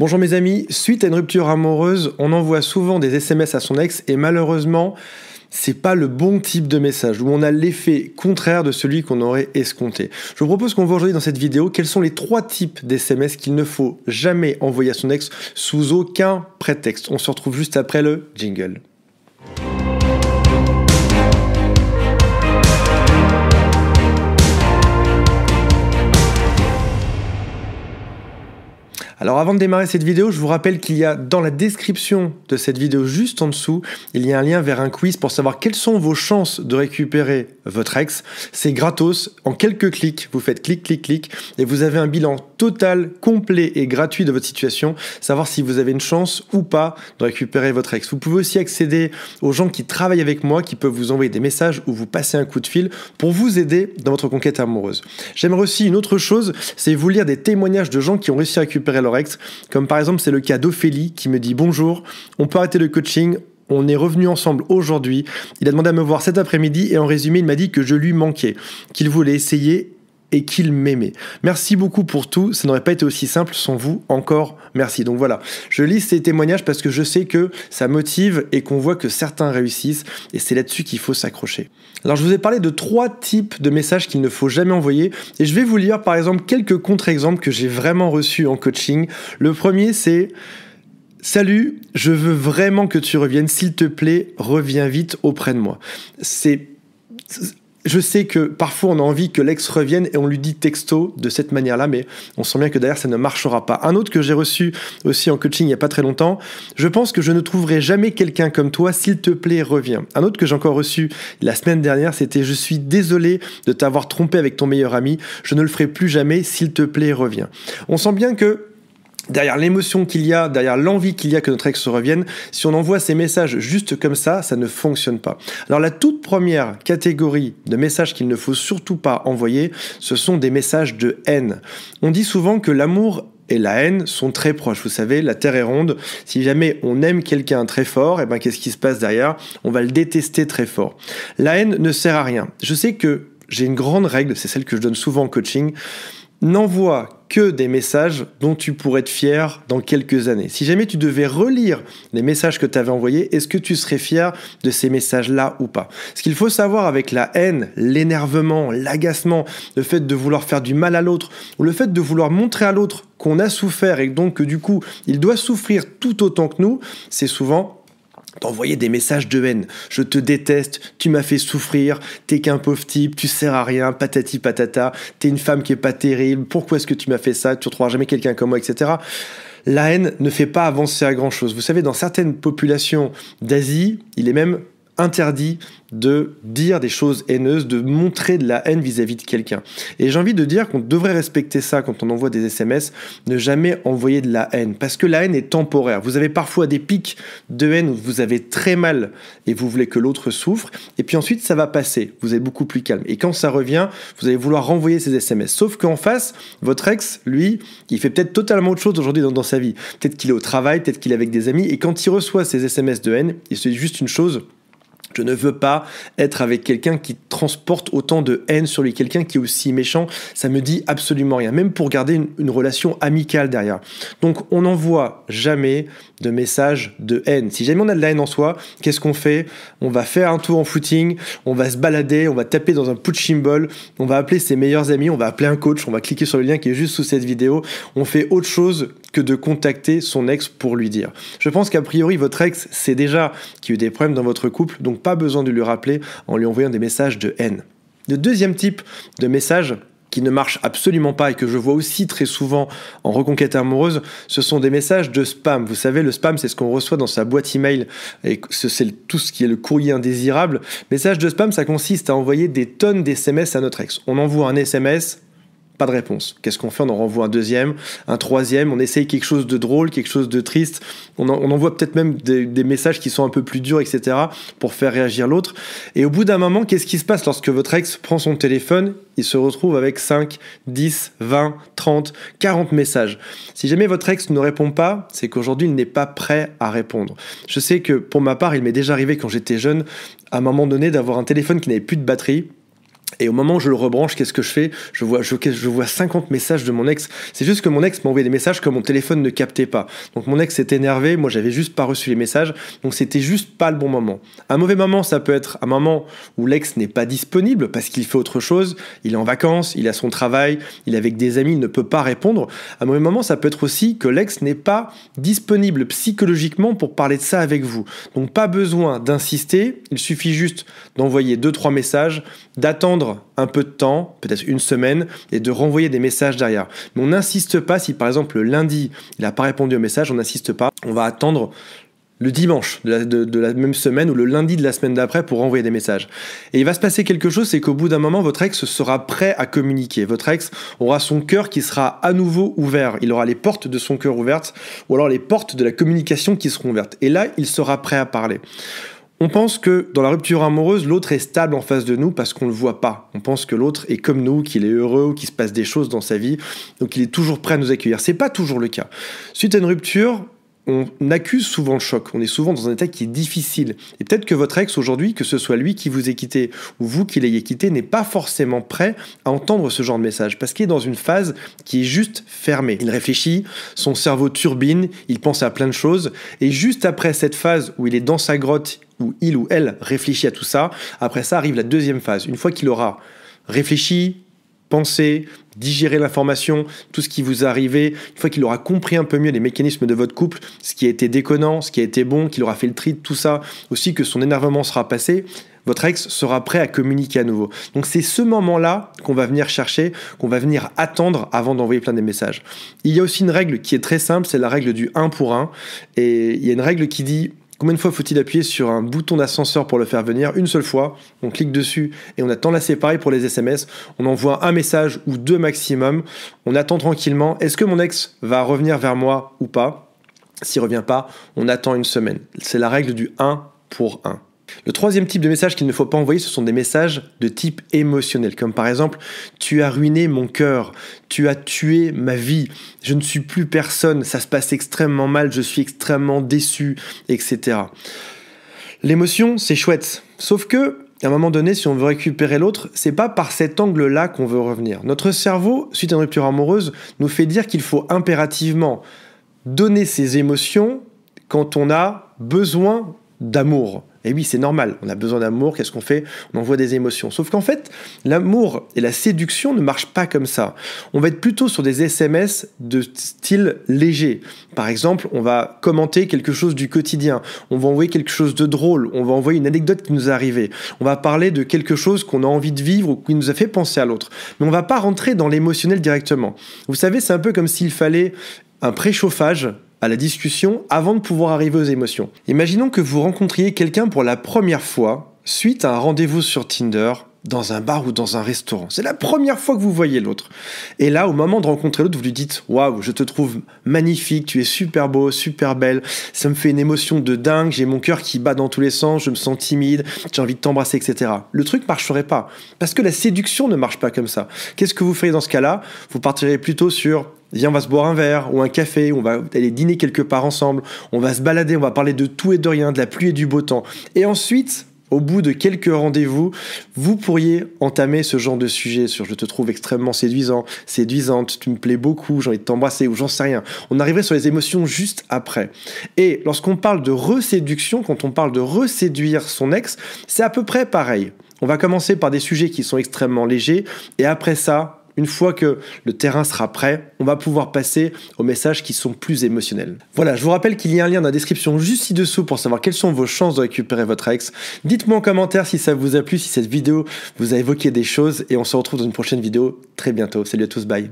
Bonjour mes amis, suite à une rupture amoureuse, on envoie souvent des SMS à son ex et malheureusement, c'est pas le bon type de message, où on a l'effet contraire de celui qu'on aurait escompté. Je vous propose qu'on voit aujourd'hui dans cette vidéo quels sont les trois types d'SMS qu'il ne faut jamais envoyer à son ex sous aucun prétexte. On se retrouve juste après le jingle. Alors avant de démarrer cette vidéo, je vous rappelle qu'il y a dans la description de cette vidéo juste en dessous, il y a un lien vers un quiz pour savoir quelles sont vos chances de récupérer votre ex. C'est gratos, en quelques clics, vous faites clic, clic, clic, et vous avez un bilan total, complet et gratuit de votre situation, savoir si vous avez une chance ou pas de récupérer votre ex. Vous pouvez aussi accéder aux gens qui travaillent avec moi, qui peuvent vous envoyer des messages ou vous passer un coup de fil pour vous aider dans votre conquête amoureuse. J'aimerais aussi une autre chose, c'est vous lire des témoignages de gens qui ont réussi à récupérer leur comme par exemple c'est le cas d'Ophélie qui me dit bonjour, on peut arrêter le coaching, on est revenu ensemble aujourd'hui. Il a demandé à me voir cet après-midi et en résumé, il m'a dit que je lui manquais, qu'il voulait essayer et qu'il m'aimait. Merci beaucoup pour tout, ça n'aurait pas été aussi simple sans vous, encore merci. Donc voilà, je lis ces témoignages parce que je sais que ça motive et qu'on voit que certains réussissent, et c'est là-dessus qu'il faut s'accrocher. Alors je vous ai parlé de trois types de messages qu'il ne faut jamais envoyer, et je vais vous lire par exemple quelques contre-exemples que j'ai vraiment reçus en coaching. Le premier c'est... Salut, je veux vraiment que tu reviennes, s'il te plaît, reviens vite auprès de moi. C'est je sais que parfois on a envie que l'ex revienne et on lui dit texto de cette manière-là, mais on sent bien que d'ailleurs, ça ne marchera pas. Un autre que j'ai reçu aussi en coaching il n'y a pas très longtemps, je pense que je ne trouverai jamais quelqu'un comme toi, s'il te plaît reviens. Un autre que j'ai encore reçu la semaine dernière, c'était je suis désolé de t'avoir trompé avec ton meilleur ami, je ne le ferai plus jamais, s'il te plaît reviens. On sent bien que derrière l'émotion qu'il y a, derrière l'envie qu'il y a que notre ex revienne, si on envoie ces messages juste comme ça, ça ne fonctionne pas. Alors la toute première catégorie de messages qu'il ne faut surtout pas envoyer, ce sont des messages de haine. On dit souvent que l'amour et la haine sont très proches. Vous savez, la Terre est ronde. Si jamais on aime quelqu'un très fort, et eh ben qu'est-ce qui se passe derrière On va le détester très fort. La haine ne sert à rien. Je sais que j'ai une grande règle, c'est celle que je donne souvent en coaching n'envoie que des messages dont tu pourrais être fier dans quelques années. Si jamais tu devais relire les messages que tu avais envoyés, est-ce que tu serais fier de ces messages-là ou pas Ce qu'il faut savoir avec la haine, l'énervement, l'agacement, le fait de vouloir faire du mal à l'autre, ou le fait de vouloir montrer à l'autre qu'on a souffert et donc que du coup il doit souffrir tout autant que nous, c'est souvent d'envoyer des messages de haine. Je te déteste, tu m'as fait souffrir, t'es qu'un pauvre type, tu sers à rien, patati patata, t'es une femme qui est pas terrible, pourquoi est-ce que tu m'as fait ça, tu retrouveras jamais quelqu'un comme moi, etc. La haine ne fait pas avancer à grand chose. Vous savez, dans certaines populations d'Asie, il est même interdit de dire des choses haineuses, de montrer de la haine vis-à-vis de quelqu'un. Et j'ai envie de dire qu'on devrait respecter ça quand on envoie des SMS, ne jamais envoyer de la haine, parce que la haine est temporaire. Vous avez parfois des pics de haine où vous avez très mal et vous voulez que l'autre souffre, et puis ensuite ça va passer, vous êtes beaucoup plus calme. Et quand ça revient, vous allez vouloir renvoyer ces SMS. Sauf qu'en face, votre ex, lui, il fait peut-être totalement autre chose aujourd'hui dans, dans sa vie. Peut-être qu'il est au travail, peut-être qu'il est avec des amis, et quand il reçoit ces SMS de haine, il se dit juste une chose, je ne veux pas être avec quelqu'un qui transporte autant de haine sur lui, quelqu'un qui est aussi méchant, ça me dit absolument rien, même pour garder une, relation amicale derrière. Donc on n'envoie jamais de message de haine. Si jamais on a de la haine en soi, qu'est-ce qu'on fait On va faire un tour en footing, on va se balader, on va taper dans un punching on va appeler ses meilleurs amis, on va appeler un coach, on va cliquer sur le lien qui est juste sous cette vidéo, on fait autre chose que de contacter son ex pour lui dire. Je pense qu'a priori, votre ex sait déjà qu'il y a eu des problèmes dans votre couple, donc pas besoin de lui rappeler en lui envoyant des messages de haine. Le deuxième type de message qui ne marche absolument pas et que je vois aussi très souvent en reconquête amoureuse, ce sont des messages de spam. Vous savez, le spam, c'est ce qu'on reçoit dans sa boîte email et c'est tout ce qui est le courrier indésirable. Message de spam, ça consiste à envoyer des tonnes d'SMS à notre ex. On envoie un SMS pas de réponse. Qu'est-ce qu'on fait On en renvoie un deuxième, un troisième, on essaye quelque chose de drôle, quelque chose de triste, on, envoie peut-être même des, des, messages qui sont un peu plus durs, etc., pour faire réagir l'autre. Et au bout d'un moment, qu'est-ce qui se passe lorsque votre ex prend son téléphone Il se retrouve avec 5, 10, 20, 30, 40 messages. Si jamais votre ex ne répond pas, c'est qu'aujourd'hui, il n'est pas prêt à répondre. Je sais que pour ma part, il m'est déjà arrivé quand j'étais jeune, à un moment donné, d'avoir un téléphone qui n'avait plus de batterie et au moment où je le rebranche, qu'est-ce que je fais je vois, je, vois 50 messages de mon ex. C'est juste que mon ex m'a envoyé des messages que mon téléphone ne captait pas. Donc mon ex s'est énervé, moi j'avais juste pas reçu les messages, donc c'était juste pas le bon moment. Un mauvais moment, ça peut être un moment où l'ex n'est pas disponible parce qu'il fait autre chose, il est en vacances, il a son travail, il est avec des amis, il ne peut pas répondre. Un mauvais moment, ça peut être aussi que l'ex n'est pas disponible psychologiquement pour parler de ça avec vous. Donc pas besoin d'insister, il suffit juste d'envoyer 2-3 messages, d'attendre un peu de temps, peut-être une semaine, et de renvoyer des messages derrière. Mais on n'insiste pas si par exemple le lundi il n'a pas répondu au message, on n'insiste pas, on va attendre le dimanche de la, même semaine ou le lundi de la semaine d'après pour renvoyer des messages. Et il va se passer quelque chose, c'est qu'au bout d'un moment, votre ex sera prêt à communiquer. Votre ex aura son cœur qui sera à nouveau ouvert. Il aura les portes de son cœur ouvertes ou alors les portes de la communication qui seront ouvertes. Et là, il sera prêt à parler. On pense que dans la rupture amoureuse, l'autre est stable en face de nous parce qu'on ne le voit pas. On pense que l'autre est comme nous, qu'il est heureux qu'il se passe des choses dans sa vie, donc il est toujours prêt à nous accueillir. C'est pas toujours le cas. Suite à une rupture, on accuse souvent le choc, on est souvent dans un état qui est difficile. Et peut-être que votre ex aujourd'hui, que ce soit lui qui vous ait quitté ou vous qui l'ayez quitté, n'est pas forcément prêt à entendre ce genre de message parce qu'il est dans une phase qui est juste fermée. Il réfléchit, son cerveau turbine, il pense à plein de choses et juste après cette phase où il est dans sa grotte, où il ou elle réfléchit à tout ça. Après ça arrive la deuxième phase. Une fois qu'il aura réfléchi, pensé, digéré l'information, tout ce qui vous est arrivé, une fois qu'il aura compris un peu mieux les mécanismes de votre couple, ce qui a été déconnant, ce qui a été bon, qu'il aura fait le tri tout ça, aussi que son énervement sera passé, votre ex sera prêt à communiquer à nouveau. Donc c'est ce moment-là qu'on va venir chercher, qu'on va venir attendre avant d'envoyer plein de messages. Il y a aussi une règle qui est très simple, c'est la règle du 1 pour 1. Et il y a une règle qui dit Combien de fois faut-il appuyer sur un bouton d'ascenseur pour le faire venir Une seule fois, on clique dessus et on attend. la séparée pour les SMS. On envoie un message ou deux maximum. On attend tranquillement. Est-ce que mon ex va revenir vers moi ou pas S'il revient pas, on attend une semaine. C'est la règle du 1 pour 1. Le troisième type de message qu'il ne faut pas envoyer, ce sont des messages de type émotionnel, comme par exemple Tu as ruiné mon cœur, tu as tué ma vie, je ne suis plus personne, ça se passe extrêmement mal, je suis extrêmement déçu, etc. L'émotion, c'est chouette, sauf que à un moment donné, si on veut récupérer l'autre, c'est pas par cet angle-là qu'on veut revenir. Notre cerveau, suite à une rupture amoureuse, nous fait dire qu'il faut impérativement donner ses émotions quand on a besoin d'amour. Et oui, c'est normal, on a besoin d'amour, qu'est-ce qu'on fait On envoie des émotions. Sauf qu'en fait, l'amour et la séduction ne marchent pas comme ça. On va être plutôt sur des SMS de style léger. Par exemple, on va commenter quelque chose du quotidien, on va envoyer quelque chose de drôle, on va envoyer une anecdote qui nous est arrivée, on va parler de quelque chose qu'on a envie de vivre ou qui nous a fait penser à l'autre. Mais on ne va pas rentrer dans l'émotionnel directement. Vous savez, c'est un peu comme s'il fallait un préchauffage à la discussion avant de pouvoir arriver aux émotions. Imaginons que vous rencontriez quelqu'un pour la première fois suite à un rendez-vous sur Tinder dans un bar ou dans un restaurant. C'est la première fois que vous voyez l'autre. Et là, au moment de rencontrer l'autre, vous lui dites Waouh, je te trouve magnifique, tu es super beau, super belle, ça me fait une émotion de dingue, j'ai mon cœur qui bat dans tous les sens, je me sens timide, j'ai envie de t'embrasser, etc. Le truc marcherait pas. Parce que la séduction ne marche pas comme ça. Qu'est-ce que vous feriez dans ce cas-là Vous partirez plutôt sur Viens, on va se boire un verre ou un café, on va aller dîner quelque part ensemble, on va se balader, on va parler de tout et de rien, de la pluie et du beau temps. Et ensuite, au bout de quelques rendez-vous, vous pourriez entamer ce genre de sujet sur je te trouve extrêmement séduisant, séduisante, tu me plais beaucoup, j'ai envie de t'embrasser ou j'en sais rien. On arriverait sur les émotions juste après. Et lorsqu'on parle de reséduction, quand on parle de reséduire son ex, c'est à peu près pareil. On va commencer par des sujets qui sont extrêmement légers et après ça, une fois que le terrain sera prêt, on va pouvoir passer aux messages qui sont plus émotionnels. Voilà, je vous rappelle qu'il y a un lien dans la description juste ci-dessous pour savoir quelles sont vos chances de récupérer votre ex. Dites-moi en commentaire si ça vous a plu, si cette vidéo vous a évoqué des choses et on se retrouve dans une prochaine vidéo très bientôt. Salut à tous, bye